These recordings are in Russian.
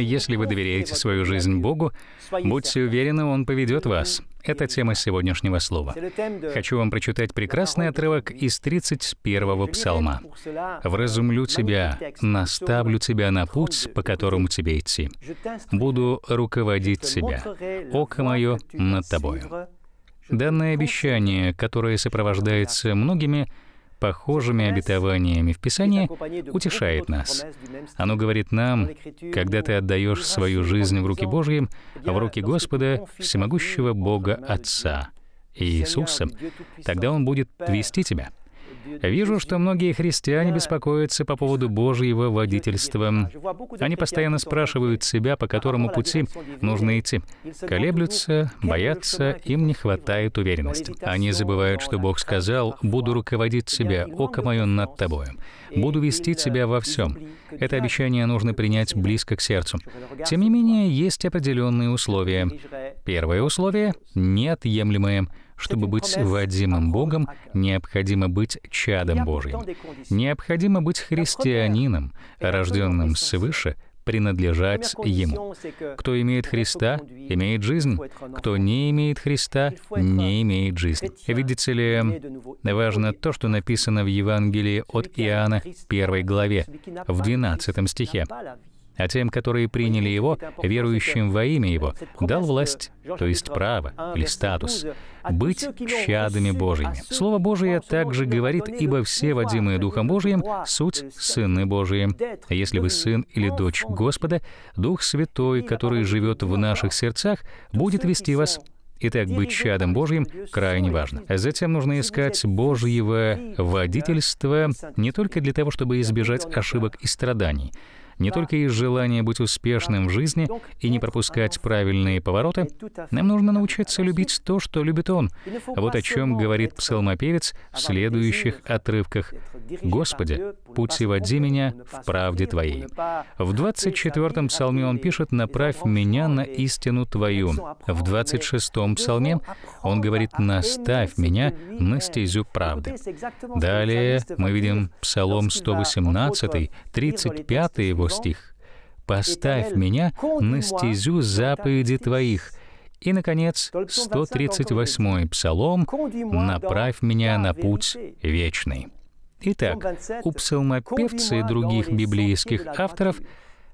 Если вы доверяете свою жизнь Богу, будьте уверены, Он поведет вас. Это тема сегодняшнего слова. Хочу вам прочитать прекрасный отрывок из 31-го псалма. «Вразумлю тебя, наставлю тебя на путь, по которому тебе идти. Буду руководить тебя. Око мое над тобою». Данное обещание, которое сопровождается многими похожими обетованиями в Писании утешает нас. Оно говорит нам, когда ты отдаешь свою жизнь в руки Божьим, а в руки Господа, всемогущего Бога Отца, Иисуса, тогда Он будет вести тебя. Вижу, что многие христиане беспокоятся по поводу Божьего водительства. Они постоянно спрашивают себя, по которому пути нужно идти. Колеблются, боятся, им не хватает уверенности. Они забывают, что Бог сказал, «Буду руководить себя, око мое над тобою. Буду вести тебя во всем». Это обещание нужно принять близко к сердцу. Тем не менее, есть определенные условия. Первое условие — неотъемлемое — чтобы быть Вадимом Богом, необходимо быть чадом Божьим. Необходимо быть христианином, рожденным свыше, принадлежать Ему. Кто имеет Христа, имеет жизнь. Кто не имеет Христа, не имеет жизни. Видите ли, важно то, что написано в Евангелии от Иоанна 1 главе, в 12 стихе а тем, которые приняли Его, верующим во имя Его, дал власть, то есть право или статус, быть чадами Божьими. Слово Божие также говорит, ибо все, водимые Духом Божьим суть сыны Божьи. Если вы сын или дочь Господа, Дух Святой, который живет в наших сердцах, будет вести вас Итак, быть чадом Божьим крайне важно. Затем нужно искать Божьего водительства не только для того, чтобы избежать ошибок и страданий, не только из желания быть успешным в жизни и не пропускать правильные повороты, нам нужно научиться любить то, что любит Он. Вот о чем говорит псалмопевец в следующих отрывках. «Господи, путеводи меня в правде Твоей». В 24-м псалме он пишет «Направь меня на истину Твою». В 26-м псалме он говорит «Наставь меня на стезю правды». Далее мы видим псалом 118, 35 его его стих. «Поставь меня на стезю заповеди Твоих». И, наконец, 138-й псалом «Направь меня на путь вечный». Итак, у псалмопевца и других библейских авторов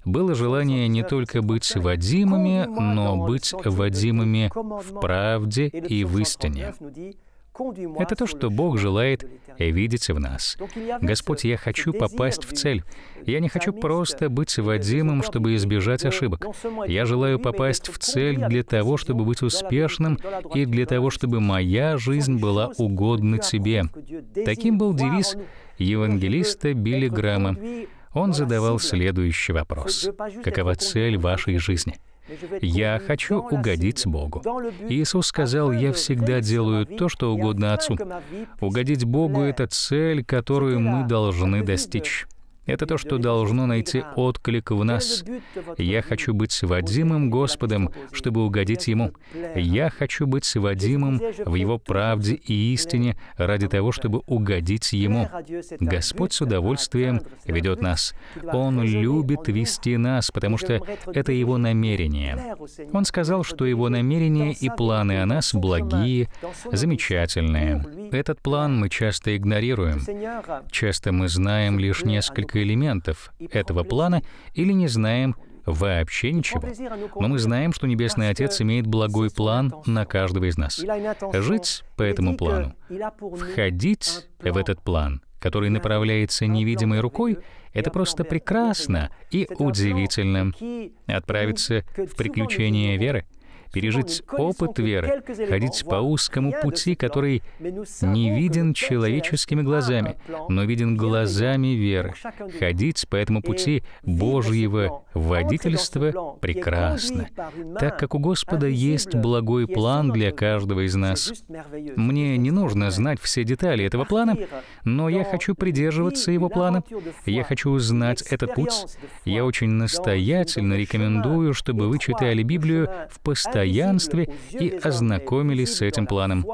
было желание не только быть водимыми, но быть водимыми в правде и в истине. Это то, что Бог желает видеть в нас. Господь, я хочу попасть в цель. Я не хочу просто быть водимым, чтобы избежать euh, ошибок. Я желаю попасть в цель для того, чтобы быть успешным и для того, чтобы моя жизнь была угодна Тебе. Таким был девиз евангелиста Билли Грамма. Он задавал следующий вопрос. Какова цель вашей жизни? Я хочу угодить Богу. Иисус сказал, я всегда делаю то, что угодно Отцу. Угодить Богу — это цель, которую мы должны достичь. Это то, что должно найти отклик в нас. Я хочу быть водимым Господом, чтобы угодить Ему. Я хочу быть водимым в Его правде и истине ради того, чтобы угодить Ему. Господь с удовольствием ведет нас. Он любит вести нас, потому что это Его намерение. Он сказал, что Его намерения и планы о нас благие, замечательные. Этот план мы часто игнорируем. Часто мы знаем лишь несколько несколько элементов этого плана или не знаем вообще ничего. Но мы знаем, что Небесный Отец имеет благой план на каждого из нас. Жить по этому плану, входить в этот план, который направляется невидимой рукой, это просто прекрасно и удивительно. Отправиться в приключения веры — пережить опыт веры, ходить по узкому пути, который не виден человеческими глазами, но виден глазами веры, ходить по этому пути Божьего водительства прекрасно, так как у Господа есть благой план для каждого из нас. Мне не нужно знать все детали этого плана, но я хочу придерживаться его плана, я хочу узнать этот путь. Я очень настоятельно рекомендую, чтобы вы читали Библию в постоянном подаянстве и ознакомились с этим планом.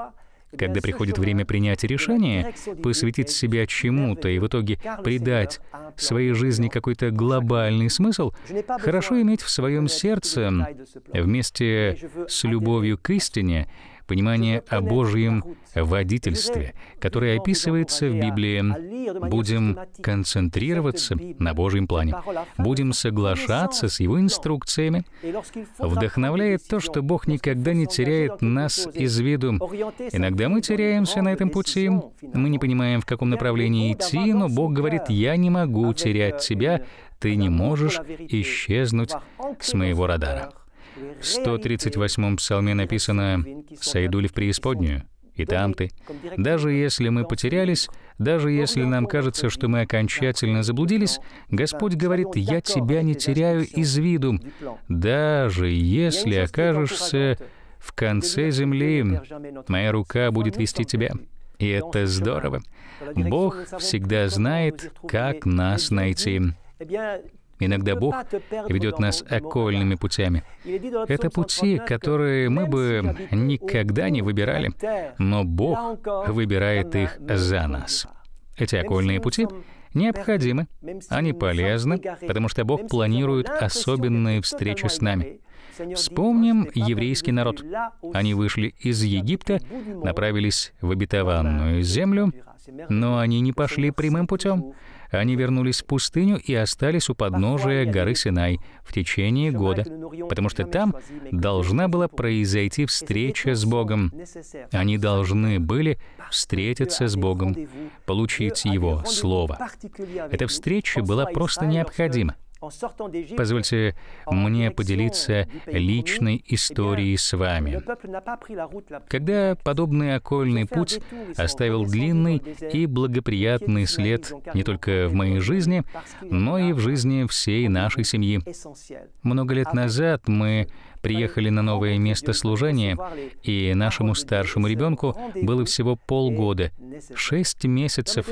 Когда приходит время принять решение, посвятить себя чему-то и в итоге придать своей жизни какой-то глобальный смысл, хорошо иметь в своем сердце, вместе с любовью к истине, понимание о Божьем водительстве, которое описывается в Библии. Будем концентрироваться на Божьем плане. Будем соглашаться с Его инструкциями. Вдохновляет то, что Бог никогда не теряет нас из виду. Иногда мы теряемся на этом пути, мы не понимаем, в каком направлении идти, но Бог говорит, «Я не могу терять тебя, ты не можешь исчезнуть с моего радара». В 138-м псалме написано «Сойду ли в преисподнюю?» и там ты. Даже если мы потерялись, даже если нам кажется, что мы окончательно заблудились, Господь говорит, «Я тебя не теряю из виду». Даже если окажешься в конце земли, моя рука будет вести тебя. И это здорово. Бог всегда знает, как нас найти. Э, Иногда Бог ведет нас окольными путями. Это пути, которые мы бы никогда не выбирали, но Бог выбирает их за нас. Эти окольные пути необходимы, они полезны, потому что Бог планирует особенные встречи с нами. Вспомним еврейский народ. Они вышли из Египта, направились в обетованную землю, но они не пошли прямым путем. Они вернулись в пустыню и остались у подножия горы Синай в течение года, потому что там должна была произойти встреча с Богом. Они должны были встретиться с Богом, получить Его Слово. Эта встреча была просто необходима. Позвольте мне поделиться личной eh историей с вами. Когда подобный окольный путь оставил длинный и благоприятный след не только в моей жизни, но и в жизни всей нашей семьи. Много лет назад мы приехали на новое место служения, и нашему старшему ребенку было всего полгода, шесть месяцев.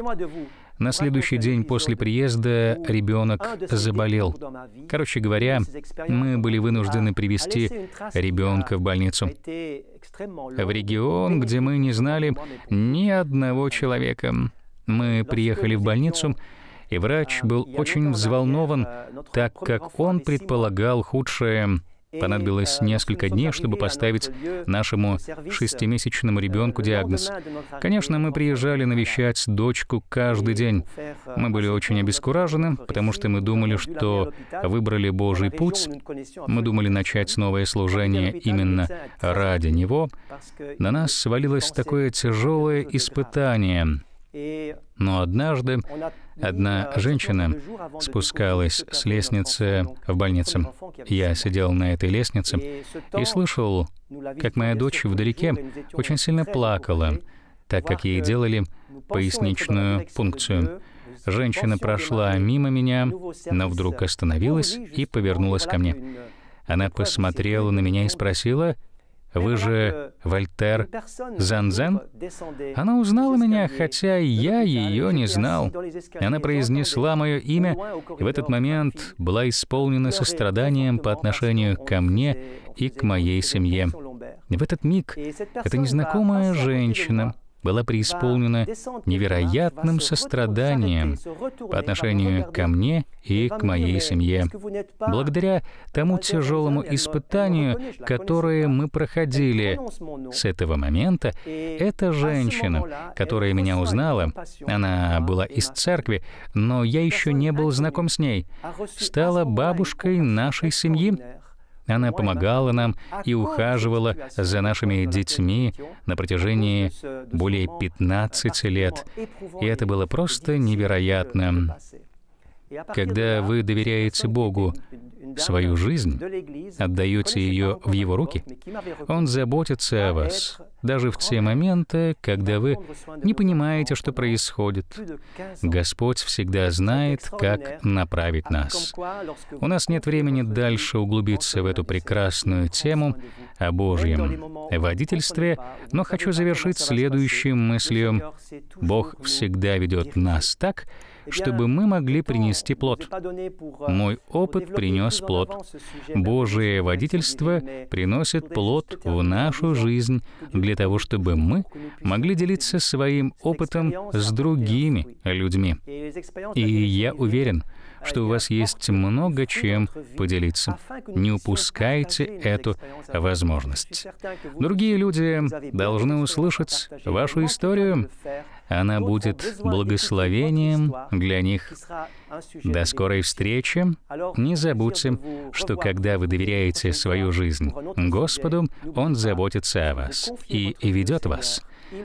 На следующий день после приезда ребенок заболел. Короче говоря, мы были вынуждены привести ребенка в больницу. В регион, где мы не знали ни одного человека. Мы приехали в больницу, и врач был очень взволнован, так как он предполагал худшее. Понадобилось э, несколько дней, чтобы поставить нашему шестимесячному ребенку э, диагноз. Конечно, мы приезжали навещать дочку каждый день. Э, мы были очень обескуражены, потому что мы думали, что выбрали Божий путь. Мы думали начать новое служение именно ради Него. На нас свалилось такое тяжелое испытание. Но однажды Одна женщина спускалась с лестницы в больнице. Я сидел на этой лестнице и слышал, как моя дочь вдалеке очень сильно плакала, так как ей делали поясничную пункцию. Женщина прошла мимо меня, но вдруг остановилась и повернулась ко мне. Она посмотрела на меня и спросила, вы же Вольтер Занзен? Она узнала меня, хотя я ее не знал. Она произнесла мое имя, и в этот момент была исполнена состраданием по отношению ко мне и к моей семье. В этот миг эта незнакомая женщина была преисполнена невероятным состраданием по отношению ко мне и к моей семье. Благодаря тому тяжелому испытанию, ну, которое мы проходили, ну. с этого момента эта женщина, которая меня узнала, она была из церкви, но я еще не был знаком с ней, а стала бабушкой нашей семьи, она помогала нам и ухаживала за нашими детьми на протяжении более 15 лет. И это было просто невероятно. Когда вы доверяете Богу свою жизнь, отдаете ее в Его руки, Он заботится о а вас даже в те моменты, когда вы не понимаете, что происходит. Господь всегда знает, как направить нас. У нас нет времени дальше углубиться в эту прекрасную тему о Божьем водительстве, но хочу завершить следующей мыслью. Бог всегда ведет нас так, чтобы мы могли принести плод. Мой опыт принес плод. Божие водительство приносит плод в нашу жизнь для того, чтобы мы могли делиться своим опытом с другими людьми. И я уверен, что у вас есть много чем поделиться. Не упускайте эту возможность. Другие люди должны услышать вашу историю. Она будет благословением для них. До скорой встречи. Не забудьте, что когда вы доверяете свою жизнь Господу, Он заботится о вас и ведет вас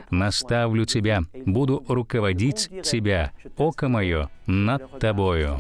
наставлю тебя, буду руководить тебя, око мое над тобою».